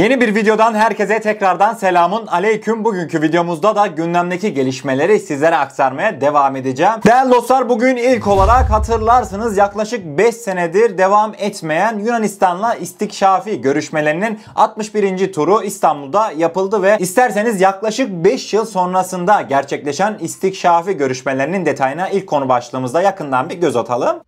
Yeni bir videodan herkese tekrardan selamun aleyküm. Bugünkü videomuzda da gündemdeki gelişmeleri sizlere aktarmaya devam edeceğim. Değerli dostlar bugün ilk olarak hatırlarsınız yaklaşık 5 senedir devam etmeyen Yunanistan'la istikşafi görüşmelerinin 61. turu İstanbul'da yapıldı ve isterseniz yaklaşık 5 yıl sonrasında gerçekleşen istikşafi görüşmelerinin detayına ilk konu başlığımızda yakından bir göz atalım.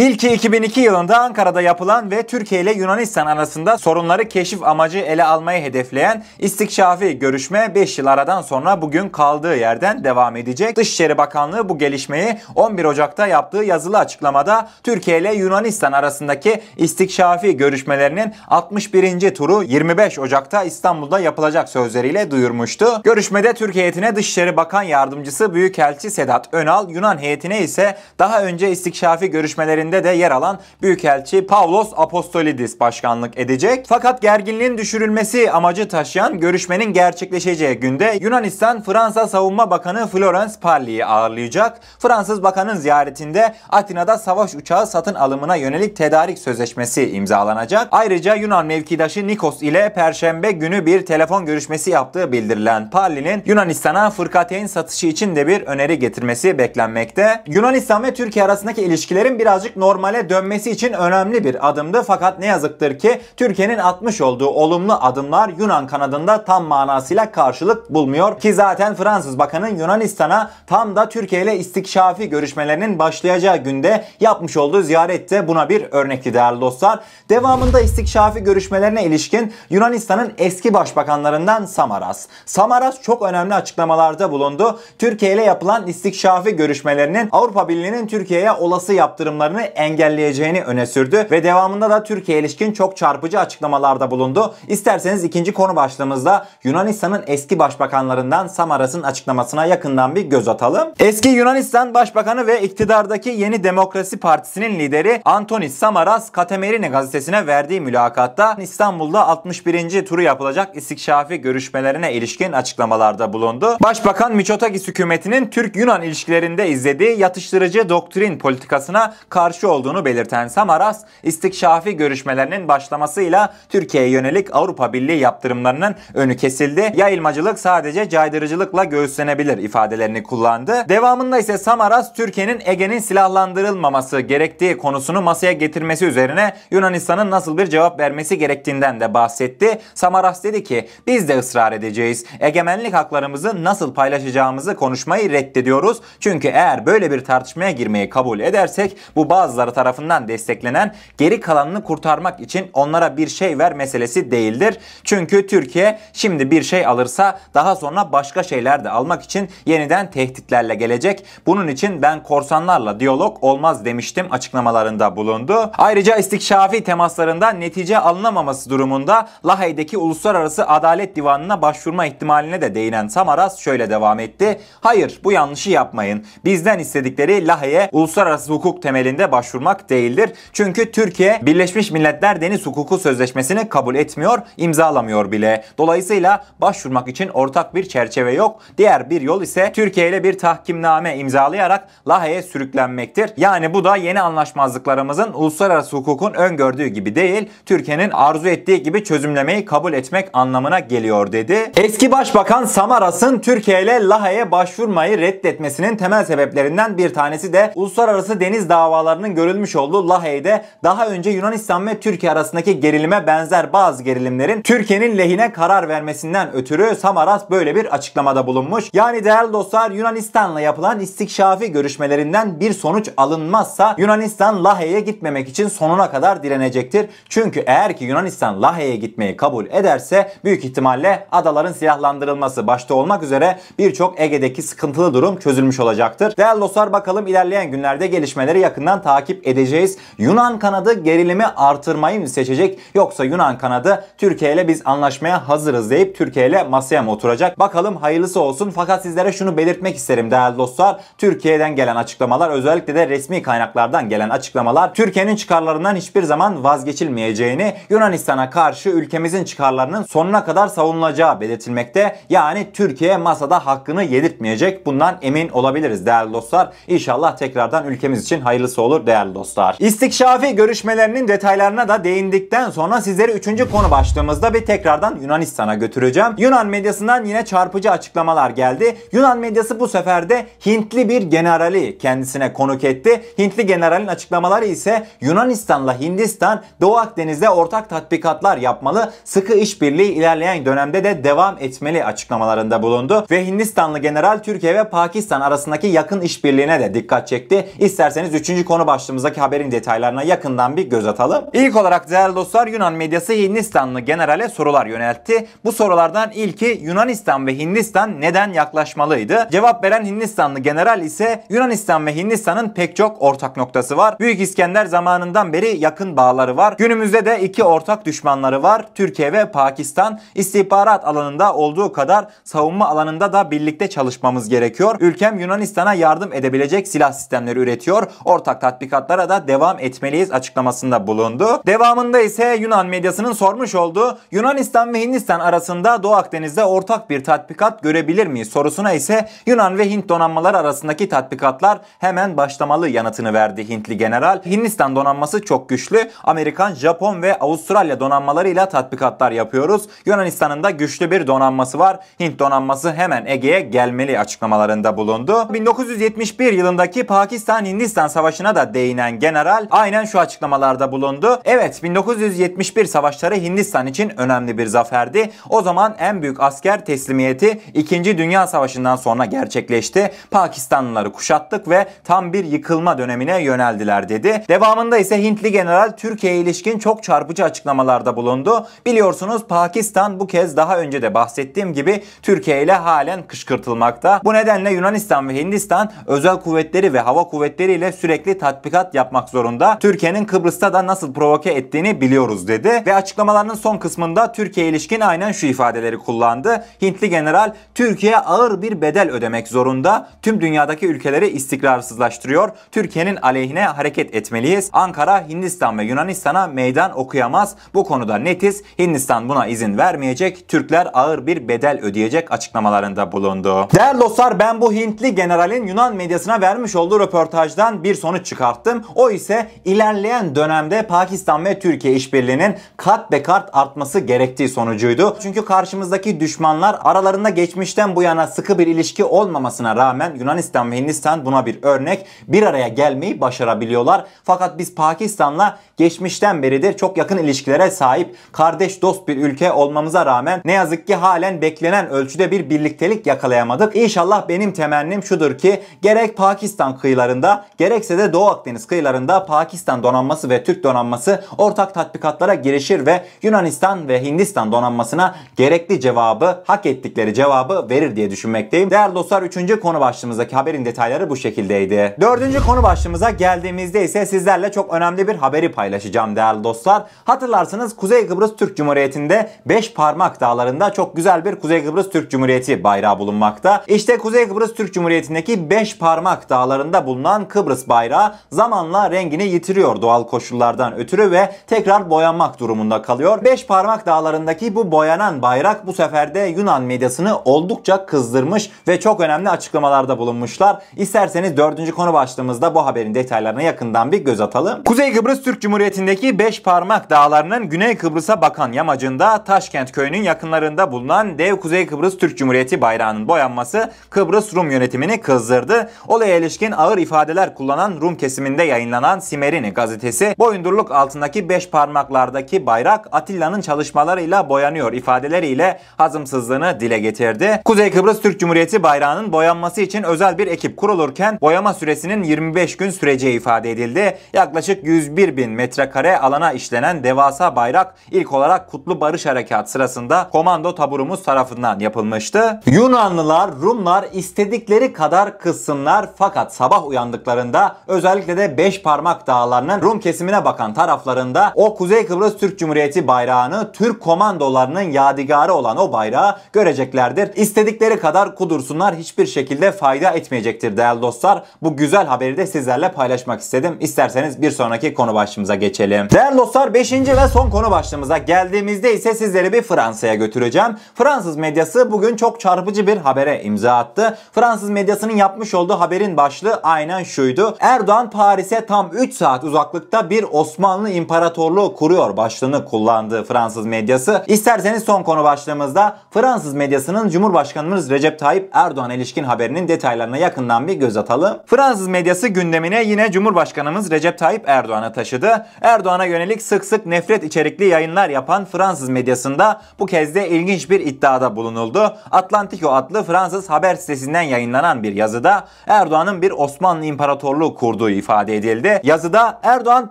İlki 2002 yılında Ankara'da yapılan ve Türkiye ile Yunanistan arasında sorunları keşif amacı ele almayı hedefleyen istikşafi görüşme 5 yıl aradan sonra bugün kaldığı yerden devam edecek. Dışişleri Bakanlığı bu gelişmeyi 11 Ocak'ta yaptığı yazılı açıklamada Türkiye ile Yunanistan arasındaki istikşafi görüşmelerinin 61. turu 25 Ocak'ta İstanbul'da yapılacak sözleriyle duyurmuştu. Görüşmede Türkiye heyetine Dışişleri Bakan Yardımcısı Büyükelçi Sedat Önal, Yunan heyetine ise daha önce istikşafi görüşmelerinde ekibinde de yer alan Büyükelçi Pavlos Apostolidis başkanlık edecek. Fakat gerginliğin düşürülmesi amacı taşıyan görüşmenin gerçekleşeceği günde Yunanistan Fransa Savunma Bakanı Florence Parly'yi ağırlayacak. Fransız bakanın ziyaretinde Atina'da savaş uçağı satın alımına yönelik tedarik sözleşmesi imzalanacak. Ayrıca Yunan mevkidaşı Nikos ile Perşembe günü bir telefon görüşmesi yaptığı bildirilen Parly'nin Yunanistan'a fırkateyn satışı için de bir öneri getirmesi beklenmekte. Yunanistan ve Türkiye arasındaki ilişkilerin birazcık normale dönmesi için önemli bir adımdı. Fakat ne yazıktır ki Türkiye'nin atmış olduğu olumlu adımlar Yunan kanadında tam manasıyla karşılık bulmuyor. Ki zaten Fransız Bakanı Yunanistan'a tam da Türkiye ile istikşafi görüşmelerinin başlayacağı günde yapmış olduğu ziyarette buna bir örnekti değerli dostlar. Devamında istikşafi görüşmelerine ilişkin Yunanistan'ın eski başbakanlarından Samaras. Samaras çok önemli açıklamalarda bulundu. Türkiye ile yapılan istikşafi görüşmelerinin Avrupa Birliği'nin Türkiye'ye olası yaptırımlarını artışını engelleyeceğini öne sürdü ve devamında da Türkiye ilişkin çok çarpıcı açıklamalarda bulundu. İsterseniz ikinci konu başlığımızda Yunanistan'ın eski başbakanlarından Samaras'ın açıklamasına yakından bir göz atalım. Eski Yunanistan Başbakanı ve iktidardaki Yeni Demokrasi Partisi'nin lideri Antonis Samaras Katemerine gazetesine verdiği mülakatta İstanbul'da 61. turu yapılacak istikşafi görüşmelerine ilişkin açıklamalarda bulundu. Başbakan Miçotakis hükümetinin Türk-Yunan ilişkilerinde izlediği yatıştırıcı doktrin politikasına karşı karşı olduğunu belirten Samaras, istikşafi görüşmelerinin başlamasıyla Türkiye'ye yönelik Avrupa Birliği yaptırımlarının önü kesildi. Yayılmacılık sadece caydırıcılıkla göğüslenebilir ifadelerini kullandı. Devamında ise Samaras, Türkiye'nin Ege'nin silahlandırılmaması gerektiği konusunu masaya getirmesi üzerine Yunanistan'ın nasıl bir cevap vermesi gerektiğinden de bahsetti. Samaras dedi ki biz de ısrar edeceğiz. Egemenlik haklarımızı nasıl paylaşacağımızı konuşmayı reddediyoruz. Çünkü eğer böyle bir tartışmaya girmeyi kabul edersek bu bazı bazıları tarafından desteklenen geri kalanını kurtarmak için onlara bir şey ver meselesi değildir. Çünkü Türkiye şimdi bir şey alırsa daha sonra başka şeyler de almak için yeniden tehditlerle gelecek. Bunun için ben korsanlarla diyalog olmaz demiştim açıklamalarında bulundu. Ayrıca istikşafi temaslarında netice alınamaması durumunda Lahey'deki Uluslararası Adalet Divanı'na başvurma ihtimaline de değinen Samaras şöyle devam etti. Hayır bu yanlışı yapmayın. Bizden istedikleri Lahey'e uluslararası hukuk temelinde başvurmak değildir. Çünkü Türkiye Birleşmiş Milletler Deniz Hukuku Sözleşmesi'ni kabul etmiyor, imzalamıyor bile. Dolayısıyla başvurmak için ortak bir çerçeve yok. Diğer bir yol ise Türkiye ile bir tahkimname imzalayarak Lahey'e sürüklenmektir. Yani bu da yeni anlaşmazlıklarımızın uluslararası hukukun öngördüğü gibi değil, Türkiye'nin arzu ettiği gibi çözümlemeyi kabul etmek anlamına geliyor dedi. Eski Başbakan Samaras'ın Türkiye ile Lahey'e başvurmayı reddetmesinin temel sebeplerinden bir tanesi de uluslararası deniz davalarının kararının görülmüş olduğu Lahey'de daha önce Yunanistan ve Türkiye arasındaki gerilime benzer bazı gerilimlerin Türkiye'nin lehine karar vermesinden ötürü Samaras böyle bir açıklamada bulunmuş. Yani değerli dostlar Yunanistan'la yapılan istikşafi görüşmelerinden bir sonuç alınmazsa Yunanistan Lahey'e gitmemek için sonuna kadar direnecektir. Çünkü eğer ki Yunanistan Lahey'e gitmeyi kabul ederse büyük ihtimalle adaların silahlandırılması başta olmak üzere birçok Ege'deki sıkıntılı durum çözülmüş olacaktır. Değerli dostlar bakalım ilerleyen günlerde gelişmeleri yakından takip takip edeceğiz. Yunan kanadı gerilimi artırmayı mı seçecek yoksa Yunan kanadı Türkiye ile biz anlaşmaya hazırız deyip Türkiye ile masaya mı oturacak? Bakalım hayırlısı olsun fakat sizlere şunu belirtmek isterim değerli dostlar. Türkiye'den gelen açıklamalar özellikle de resmi kaynaklardan gelen açıklamalar Türkiye'nin çıkarlarından hiçbir zaman vazgeçilmeyeceğini Yunanistan'a karşı ülkemizin çıkarlarının sonuna kadar savunulacağı belirtilmekte. Yani Türkiye masada hakkını yedirtmeyecek. Bundan emin olabiliriz değerli dostlar. İnşallah tekrardan ülkemiz için hayırlısı olur değerli dostlar. İstikşafi görüşmelerinin detaylarına da değindikten sonra sizleri 3. konu başlığımızda bir tekrardan Yunanistan'a götüreceğim. Yunan medyasından yine çarpıcı açıklamalar geldi. Yunan medyası bu sefer de Hintli bir generali kendisine konuk etti. Hintli generalin açıklamaları ise Yunanistan'la Hindistan Doğu Akdeniz'de ortak tatbikatlar yapmalı, sıkı işbirliği ilerleyen dönemde de devam etmeli açıklamalarında bulundu ve Hindistanlı general Türkiye ve Pakistan arasındaki yakın işbirliğine de dikkat çekti. İsterseniz 3. konu başlığımızdaki haberin detaylarına yakından bir göz atalım. İlk olarak değerli dostlar Yunan medyası Hindistanlı generale sorular yöneltti. Bu sorulardan ilki Yunanistan ve Hindistan neden yaklaşmalıydı? Cevap veren Hindistanlı general ise Yunanistan ve Hindistan'ın pek çok ortak noktası var. Büyük İskender zamanından beri yakın bağları var. Günümüzde de iki ortak düşmanları var. Türkiye ve Pakistan istihbarat alanında olduğu kadar savunma alanında da birlikte çalışmamız gerekiyor. Ülkem Yunanistan'a yardım edebilecek silah sistemleri üretiyor. Ortak tatbikatlara da devam etmeliyiz açıklamasında bulundu. Devamında ise Yunan medyasının sormuş olduğu Yunanistan ve Hindistan arasında Doğu Akdeniz'de ortak bir tatbikat görebilir miyiz sorusuna ise Yunan ve Hint donanmaları arasındaki tatbikatlar hemen başlamalı yanıtını verdi Hintli general. Hindistan donanması çok güçlü. Amerikan, Japon ve Avustralya donanmalarıyla tatbikatlar yapıyoruz. Yunanistan'ın da güçlü bir donanması var. Hint donanması hemen Ege'ye gelmeli açıklamalarında bulundu. 1971 yılındaki Pakistan-Hindistan savaşına da da değinen general aynen şu açıklamalarda bulundu. Evet 1971 savaşları Hindistan için önemli bir zaferdi. O zaman en büyük asker teslimiyeti 2. Dünya Savaşı'ndan sonra gerçekleşti. Pakistanlıları kuşattık ve tam bir yıkılma dönemine yöneldiler dedi. Devamında ise Hintli general Türkiye'ye ilişkin çok çarpıcı açıklamalarda bulundu. Biliyorsunuz Pakistan bu kez daha önce de bahsettiğim gibi Türkiye ile halen kışkırtılmakta. Bu nedenle Yunanistan ve Hindistan özel kuvvetleri ve hava kuvvetleri ile sürekli tatbikat yapmak zorunda. Türkiye'nin Kıbrıs'ta da nasıl provoke ettiğini biliyoruz dedi. Ve açıklamalarının son kısmında Türkiye ilişkin aynen şu ifadeleri kullandı. Hintli general Türkiye ağır bir bedel ödemek zorunda. Tüm dünyadaki ülkeleri istikrarsızlaştırıyor. Türkiye'nin aleyhine hareket etmeliyiz. Ankara, Hindistan ve Yunanistan'a meydan okuyamaz. Bu konuda netiz. Hindistan buna izin vermeyecek. Türkler ağır bir bedel ödeyecek açıklamalarında bulundu. Değerli dostlar ben bu Hintli generalin Yunan medyasına vermiş olduğu röportajdan bir sonuç çıkardım çıkarttım. O ise ilerleyen dönemde Pakistan ve Türkiye işbirliğinin kat be kat artması gerektiği sonucuydu. Çünkü karşımızdaki düşmanlar aralarında geçmişten bu yana sıkı bir ilişki olmamasına rağmen Yunanistan ve Hindistan buna bir örnek bir araya gelmeyi başarabiliyorlar. Fakat biz Pakistan'la geçmişten beridir çok yakın ilişkilere sahip kardeş dost bir ülke olmamıza rağmen ne yazık ki halen beklenen ölçüde bir birliktelik yakalayamadık. İnşallah benim temennim şudur ki gerek Pakistan kıyılarında gerekse de Doğu Akdeniz kıyılarında Pakistan donanması ve Türk donanması ortak tatbikatlara girişir ve Yunanistan ve Hindistan donanmasına gerekli cevabı, hak ettikleri cevabı verir diye düşünmekteyim. Değerli dostlar 3. konu başlığımızdaki haberin detayları bu şekildeydi. 4. konu başlığımıza geldiğimizde ise sizlerle çok önemli bir haberi paylaşacağım değerli dostlar. Hatırlarsınız Kuzey Kıbrıs Türk Cumhuriyeti'nde 5 parmak dağlarında çok güzel bir Kuzey Kıbrıs Türk Cumhuriyeti bayrağı bulunmakta. İşte Kuzey Kıbrıs Türk Cumhuriyeti'ndeki 5 parmak dağlarında bulunan Kıbrıs bayrağı zamanla rengini yitiriyor doğal koşullardan ötürü ve tekrar boyanmak durumunda kalıyor. Beş parmak dağlarındaki bu boyanan bayrak bu sefer de Yunan medyasını oldukça kızdırmış ve çok önemli açıklamalarda bulunmuşlar. İsterseniz dördüncü konu başlığımızda bu haberin detaylarına yakından bir göz atalım. Kuzey Kıbrıs Türk Cumhuriyeti'ndeki beş parmak dağlarının Güney Kıbrıs'a bakan yamacında Taşkent köyünün yakınlarında bulunan dev Kuzey Kıbrıs Türk Cumhuriyeti bayrağının boyanması Kıbrıs Rum yönetimini kızdırdı. Olaya ilişkin ağır ifadeler kullanan Rum kesimleri kesiminde yayınlanan Simerini gazetesi boyundurluk altındaki beş parmaklardaki bayrak Atilla'nın çalışmalarıyla boyanıyor ifadeleriyle hazımsızlığını dile getirdi. Kuzey Kıbrıs Türk Cumhuriyeti bayrağının boyanması için özel bir ekip kurulurken boyama süresinin 25 gün süreceği ifade edildi. Yaklaşık 101 bin metrekare alana işlenen devasa bayrak ilk olarak Kutlu Barış Harekat sırasında komando taburumuz tarafından yapılmıştı. Yunanlılar, Rumlar istedikleri kadar kızsınlar fakat sabah uyandıklarında özel özellikle de beş parmak dağlarının Rum kesimine bakan taraflarında o Kuzey Kıbrıs Türk Cumhuriyeti bayrağını Türk komandolarının yadigarı olan o bayrağı göreceklerdir. İstedikleri kadar kudursunlar hiçbir şekilde fayda etmeyecektir değerli dostlar. Bu güzel haberi de sizlerle paylaşmak istedim. İsterseniz bir sonraki konu başlığımıza geçelim. Değerli dostlar 5. ve son konu başlığımıza geldiğimizde ise sizleri bir Fransa'ya götüreceğim. Fransız medyası bugün çok çarpıcı bir habere imza attı. Fransız medyasının yapmış olduğu haberin başlığı aynen şuydu. Erdoğan Londra'dan Paris'e tam 3 saat uzaklıkta bir Osmanlı İmparatorluğu kuruyor başlığını kullandığı Fransız medyası. İsterseniz son konu başlığımızda Fransız medyasının Cumhurbaşkanımız Recep Tayyip Erdoğan'a ilişkin haberinin detaylarına yakından bir göz atalım. Fransız medyası gündemine yine Cumhurbaşkanımız Recep Tayyip Erdoğan'a taşıdı. Erdoğan'a yönelik sık sık nefret içerikli yayınlar yapan Fransız medyasında bu kez de ilginç bir iddiada bulunuldu. Atlantico adlı Fransız haber sitesinden yayınlanan bir yazıda Erdoğan'ın bir Osmanlı İmparatorluğu kurduğu olduğu ifade edildi. Yazıda Erdoğan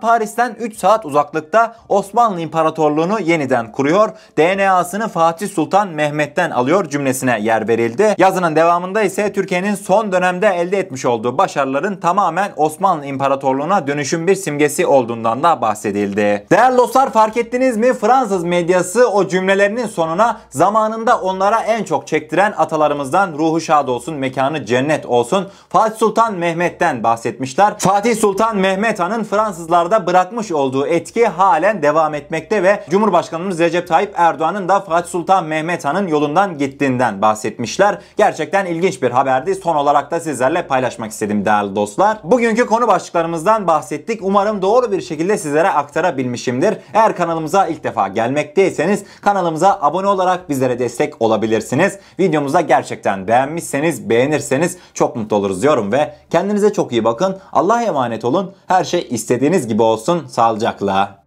Paris'ten 3 saat uzaklıkta Osmanlı İmparatorluğunu yeniden kuruyor, DNA'sını Fatih Sultan Mehmet'ten alıyor cümlesine yer verildi. Yazının devamında ise Türkiye'nin son dönemde elde etmiş olduğu başarıların tamamen Osmanlı İmparatorluğuna dönüşün bir simgesi olduğundan da bahsedildi. Değerli dostlar fark ettiniz mi? Fransız medyası o cümlelerinin sonuna zamanında onlara en çok çektiren atalarımızdan ruhu şad olsun, mekanı cennet olsun. Fatih Sultan Mehmet'ten bahsetmişler. Fatih Sultan Mehmet Han'ın Fransızlarda bırakmış olduğu etki halen devam etmekte ve Cumhurbaşkanımız Recep Tayyip Erdoğan'ın da Fatih Sultan Mehmet Han'ın yolundan gittiğinden bahsetmişler. Gerçekten ilginç bir haberdi. Son olarak da sizlerle paylaşmak istedim değerli dostlar. Bugünkü konu başlıklarımızdan bahsettik. Umarım doğru bir şekilde sizlere aktarabilmişimdir. Eğer kanalımıza ilk defa gelmekteyseniz kanalımıza abone olarak bizlere destek olabilirsiniz. Videomuza gerçekten beğenmişseniz, beğenirseniz çok mutlu oluruz diyorum ve kendinize çok iyi bakın. Allah Allah'a emanet olun. Her şey istediğiniz gibi olsun. Sağlıcakla.